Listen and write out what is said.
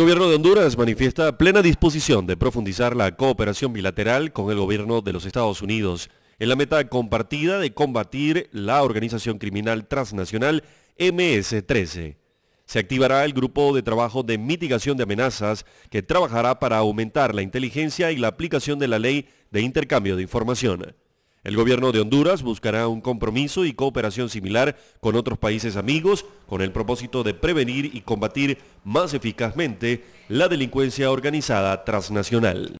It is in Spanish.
El gobierno de Honduras manifiesta plena disposición de profundizar la cooperación bilateral con el gobierno de los Estados Unidos en la meta compartida de combatir la organización criminal transnacional MS-13. Se activará el grupo de trabajo de mitigación de amenazas que trabajará para aumentar la inteligencia y la aplicación de la ley de intercambio de información. El gobierno de Honduras buscará un compromiso y cooperación similar con otros países amigos con el propósito de prevenir y combatir más eficazmente la delincuencia organizada transnacional.